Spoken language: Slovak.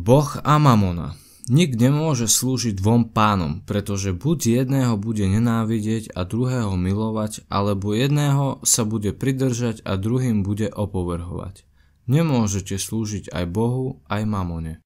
Boh a mamona. Nik nemôže slúžiť dvom pánom, pretože buď jedného bude nenávidieť a druhého milovať, alebo jedného sa bude pridržať a druhým bude opovrhovať. Nemôžete slúžiť aj Bohu, aj mamone.